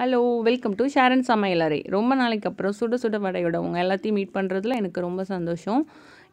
hello welcome to ஷேரன் சமையலறை ரொம்ப நாளைக்கு அப்புறம் சுட சுட வடையோட உங்கள் எல்லாத்தையும் மீட் பண்ணுறதுல எனக்கு ரொம்ப சந்தோஷம்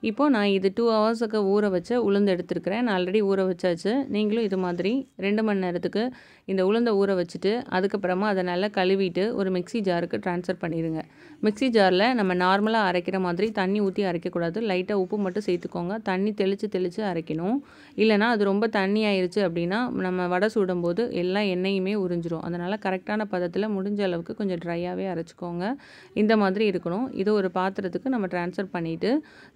இப்போது நான் இது டூ ஹவர்ஸுக்கு ஊற வச்ச உளுந்து எடுத்துருக்கிறேன் நான் ஆல்ரெடி ஊற வச்சாச்சு நீங்களும் இது மாதிரி ரெண்டு மணி நேரத்துக்கு இந்த உளுந்தை ஊற வச்சுட்டு அதுக்கப்புறமா அதை நல்லா கழுவிட்டு ஒரு மிக்சி ஜாருக்கு ட்ரான்ஸ்ஃபர் பண்ணிடுங்க மிக்சி ஜாரில் நம்ம நார்மலாக அரைக்கிற மாதிரி தண்ணி ஊற்றி அரைக்கக்கூடாது லைட்டாக உப்பு மட்டும் சேர்த்துக்கோங்க தண்ணி தெளித்து தெளித்து அரைக்கணும் இல்லைனா அது ரொம்ப தண்ணி ஆயிடுச்சு அப்படின்னா நம்ம வடை சுடும்போது எல்லா எண்ணெயுமே உறிஞ்சிரும் அதனால் கரெக்டான பதத்தில் முடிஞ்ச அளவுக்கு கொஞ்சம் ட்ரையாகவே அரைச்சிக்கோங்க இந்த மாதிரி இருக்கணும் இது ஒரு பாத்திரத்துக்கு நம்ம ட்ரான்ஸ்ஃபர் பண்ணிவிட்டு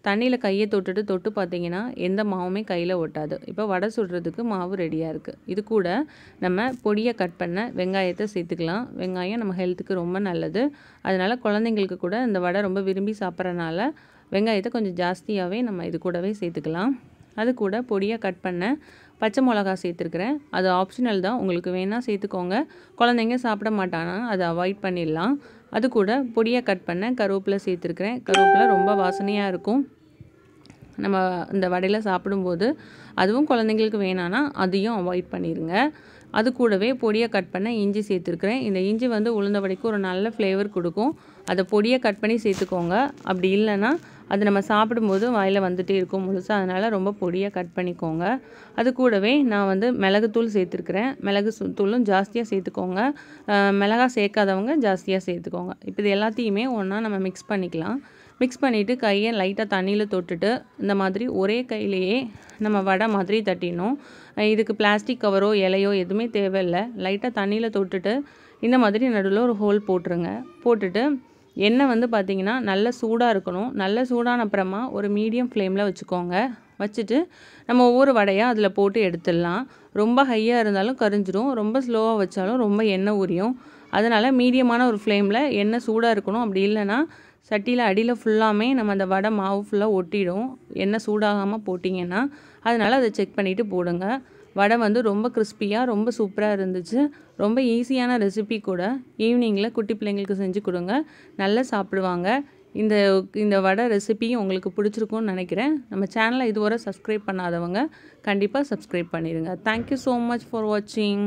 தண்ணியில் கையை தொட்டுட்டு தொட்டு பார்த்தீங்கன்னா எந்த மாவுமே கையில் ஒட்டாது இப்போ வடை சுடுறதுக்கு மாவு ரெடியாக இருக்குது இது கூட நம்ம பொடியை கட் பண்ண வெங்காயத்தை சேர்த்துக்கலாம் வெங்காயம் நம்ம ஹெல்த்துக்கு ரொம்ப நல்லது அதனால் குழந்தைங்களுக்கு கூட இந்த வடை ரொம்ப விரும்பி சாப்பிட்றனால வெங்காயத்தை கொஞ்சம் ஜாஸ்தியாகவே நம்ம இது கூடவே சேர்த்துக்கலாம் அது கூட பொடியாக கட் பண்ண பச்சை மிளகா சேர்த்துருக்குறேன் அது ஆப்ஷனல் தான் உங்களுக்கு வேணால் சேர்த்துக்கோங்க குழந்தைங்க சாப்பிட மாட்டானா அதை அவாய்ட் பண்ணிடலாம் அது கூட பொடியை கட் பண்ண கருவேப்பிலை சேர்த்துருக்குறேன் கருவேப்பில ரொம்ப வாசனையாக இருக்கும் நம்ம இந்த வடையில் சாப்பிடும்போது அதுவும் குழந்தைங்களுக்கு வேணான்னா அதையும் அவாய்ட் பண்ணிடுங்க அது கூடவே பொடியை கட் பண்ண இஞ்சி சேர்த்துருக்குறேன் இந்த இஞ்சி வந்து உளுந்த வடைக்கு ஒரு நல்ல ஃப்ளேவர் கொடுக்கும் அதை பொடியை கட் பண்ணி சேர்த்துக்கோங்க அப்படி இல்லைன்னா அது நம்ம சாப்பிடும்போது வாயில் வந்துகிட்டே இருக்கும் முழுசாக அதனால் ரொம்ப பொடியாக கட் பண்ணிக்கோங்க அது கூடவே நான் வந்து மிளகுத்தூள் சேர்த்துருக்குறேன் மிளகு தூளும் ஜாஸ்தியாக சேர்த்துக்கோங்க மிளகா சேர்க்காதவங்க ஜாஸ்தியாக சேர்த்துக்கோங்க இப்போ இது எல்லாத்தையுமே ஒன்றா நம்ம மிக்ஸ் பண்ணிக்கலாம் மிக்ஸ் பண்ணிவிட்டு கையை லைட்டாக தண்ணியில் தொட்டுட்டு இந்த மாதிரி ஒரே கையிலையே நம்ம வடை மாதிரி தட்டினோம் இதுக்கு பிளாஸ்டிக் கவரோ இலையோ எதுவுமே தேவையில்லை லைட்டாக தண்ணியில் தொட்டுட்டு இந்த மாதிரி நடுவில் ஒரு ஹோல் போட்டுருங்க போட்டுட்டு எண்ணெய் வந்து பார்த்திங்கன்னா நல்ல சூடாக இருக்கணும் நல்ல சூடான அப்புறமா ஒரு மீடியம் ஃப்ளேமில் வச்சுக்கோங்க வச்சுட்டு நம்ம ஒவ்வொரு வடையாக அதில் போட்டு எடுத்துடலாம் ரொம்ப ஹையாக இருந்தாலும் கரிஞ்சிடும் ரொம்ப ஸ்லோவாக வச்சாலும் ரொம்ப எண்ணெய் உரியும் அதனால் மீடியமான ஒரு ஃப்ளேமில் எண்ணெய் சூடாக இருக்கணும் அப்படி இல்லைன்னா சட்டியில் அடியில் ஃபுல்லாமே நம்ம அந்த வடை மாவு ஃபுல்லாக ஒட்டிடும் எண்ணெய் சூடாகாமல் போட்டிங்கன்னா அதனால் அதை செக் பண்ணிவிட்டு போடுங்க வடை வந்து ரொம்ப கிறிஸ்பியாக ரொம்ப சூப்பராக இருந்துச்சு ரொம்ப ஈஸியான ரெசிபி கூட ஈவினிங்கில் குட்டி பிள்ளைங்களுக்கு செஞ்சு கொடுங்க நல்லா சாப்பிடுவாங்க இந்த இந்த வடை ரெசிபியும் உங்களுக்கு பிடிச்சிருக்கும்னு நினைக்கிறேன் நம்ம சேனலை இதுவரை சப்ஸ்கிரைப் பண்ணாதவங்க கண்டிப்பாக சப்ஸ்கிரைப் பண்ணிடுங்க தேங்க்யூ ஸோ மச் ஃபார் வாட்சிங்